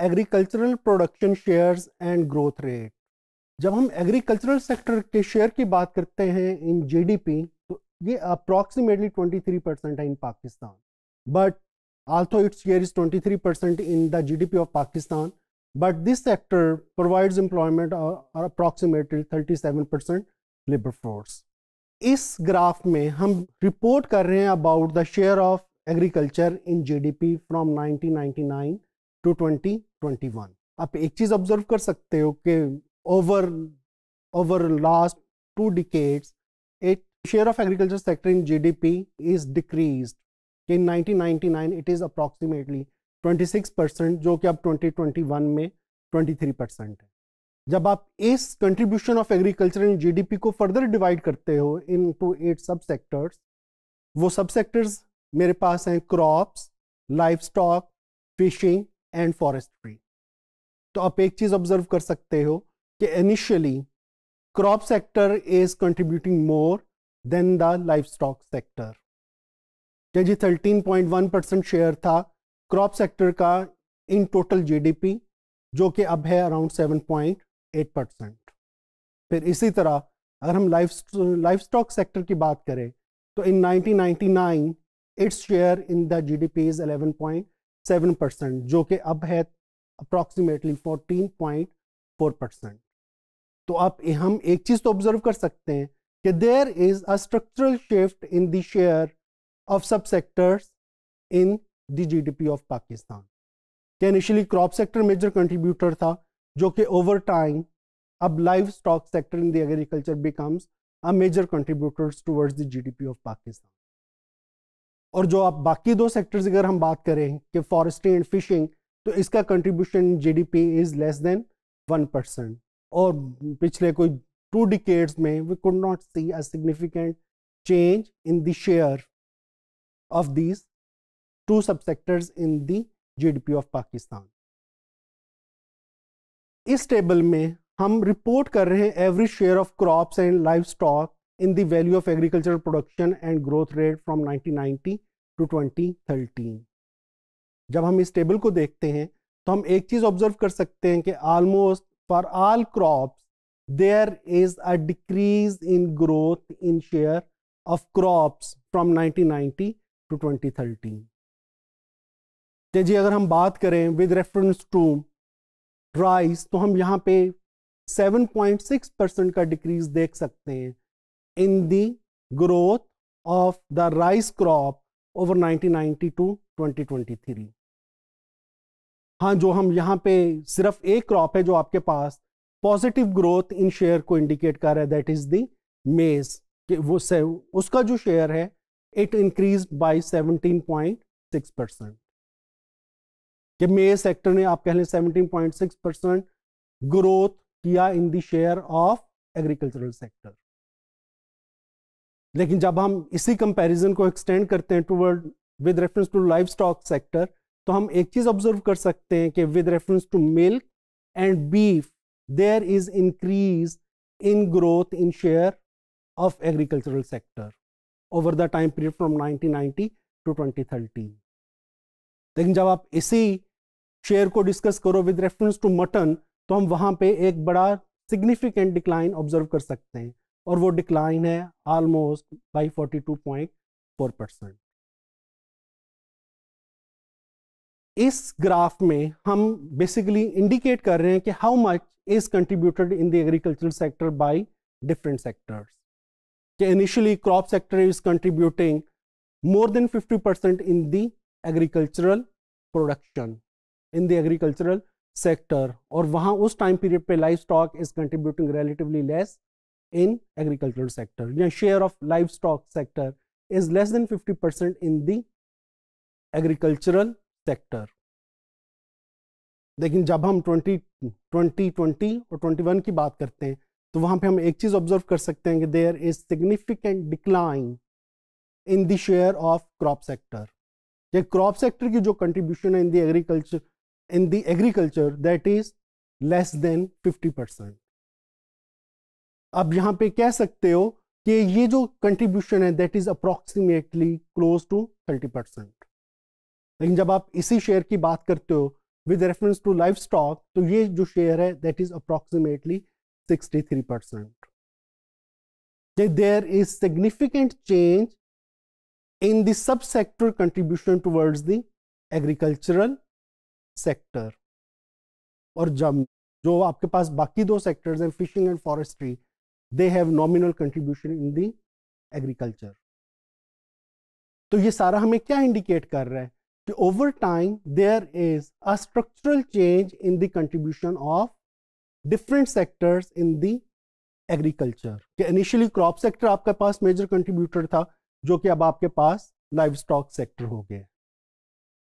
Agricultural production shares and growth rate जब हम agricultural sector के शेयर की बात करते हैं इन जीडीपी तो ये अप्रॉक्सीमेटली 23 परसेंट है in Pakistan but twenty three percent in 23% G D P of Pakistan but this sector provide employment approximately thirty seven 37% labour force इस ग्राफ में हम रिपोर्ट कर रहे हैं about the share of agriculture in P from nine to twenty twenty one आप एक चीज observe कर सकते हो कि over over last two two decades, its share of agriculture sector in GDP is decreased. In 1999, it is approximately 26 percent जो कि अब 2021 में 23 परसेंट है जब आप इस contribution of agriculture in GDP को फर्दर डिवाइड करते हो into eight sub sectors वो सब सेक्टर्स मेरे पास हैं crops livestock fishing and forestry तो आप एक चीज़ ऑब्जर्व कर सकते हो कि initially crop sector is contributing more than the livestock sector क्या जी thirteen point one percent share था क्रॉप सेक्टर का इन टोटल जीडीपी जो कि अब है around seven point eight percent फिर इसी तरह अगर हम लाइफ लाइफ स्टॉक सेक्टर की बात करें तो in 1999 its share in the GDP is 11.2 seven percent जो कि अब है approximately fourteen point four percent तो आप हम एक चीज़ तो ऑब्जर्व कर सकते हैं कि there is a structural shift in the share of sub sectors in the GDP of Pakistan क्या initially crop sector major contributor था जो कि ओवर टाइम अब livestock sector in the agriculture becomes a major contributors towards the GDP of Pakistan और जो आप बाकी दो सेक्टर्स अगर हम बात करें कि फॉरेस्ट्री एंड फिशिंग तो इसका contribution GDP is less than one percent और पिछले कोई टू डिकेड्स में we could not see a significant in the share of of two sub sectors in the GDP of Pakistan इस टेबल में हम report कर रहे हैं every share of crops and livestock in the value of agricultural production and growth rate from 1990 to 2013 jab hum is table ko dekhte hain to hum ek cheez observe kar sakte hain ki almost for all crops there is a decrease in growth in share of crops from 1990 to 2013 तो जी अगर हम बात करें with reference to rice तो हम यहाँ पे 7.6 percent का डिक्रीज देख सकते हैं in the growth of the rice crop over 1992 2023 हाँ जो हम यहाँ पे सिर्फ एक क्रॉप है जो आपके पास पॉजिटिव ग्रोथ इन शेयर को इंडिकेट कर रहा है दैट इज दी मेज वो से उसका जो शेयर है इट इंक्रीज बाय 17.6 परसेंट कि मेज सेक्टर ने आप कह लें 17.6 परसेंट ग्रोथ किया in the share of agricultural sector लेकिन जब हम इसी कंपैरिजन को एक्सटेंड करते हैं toward with reference to livestock sector तो हम एक चीज़ ऑब्जर्व कर सकते हैं कि with reference to milk and beef there is increase in growth in share of agricultural sector over the time period from 1990 to 2013 लेकिन जब आप इसी शेयर को डिस्कस करो विद रेफरेंस टू मटन तो हम वहां पे एक बड़ा सिग्निफिकेंट डिक्लाइन ऑब्जर्व कर सकते हैं और वो डिक्लाइन है almost by forty two point four percent इस ग्राफ में हम बेसिकली इंडिकेट कर रहे हैं कि how much is contributed in the agricultural sector by different sectors कि initially crop sector is contributing more than fifty percent in the agricultural production in the agricultural sector और वहाँ उस टाइम पीरियड पे stock is contributing relatively less in agricultural sector या share of livestock sector is less than 50% in the agricultural sector लेकिन जब हम twenty twenty 20 और 21 की बात करते हैं तो वहां पर हम एक चीज ऑब्जर्व कर सकते हैं कि there is significant decline in the share of crop sector ये क्रॉप सेक्टर की जो कंट्रीब्यूशन है in the agriculture in the agriculture that is less than 50 percent आप यहाँ पे कह सकते हो कि ये जो कंट्रीब्यूशन है that is approximately close to thirty percent लेकिन जब आप इसी शेयर की बात करते हो with reference to livestock तो ये जो शेयर है that is approximately sixty three percent there is significant change in the sector contribution towards the agricultural sector और जब जो आपके पास बाकी दो सेक्टर्स हैं fishing and forestry they have nominal contribution in the agriculture तो ये सारा हमें क्या इंडिकेट कर रहा है कि over time there is a structural change in the contribution of different sectors in the agriculture कि इनिशियली क्रॉप सेक्टर आपके पास मेजर कंट्रीब्यूटर था जो कि अब आपके पास लाइव स्टॉक सेक्टर हो गए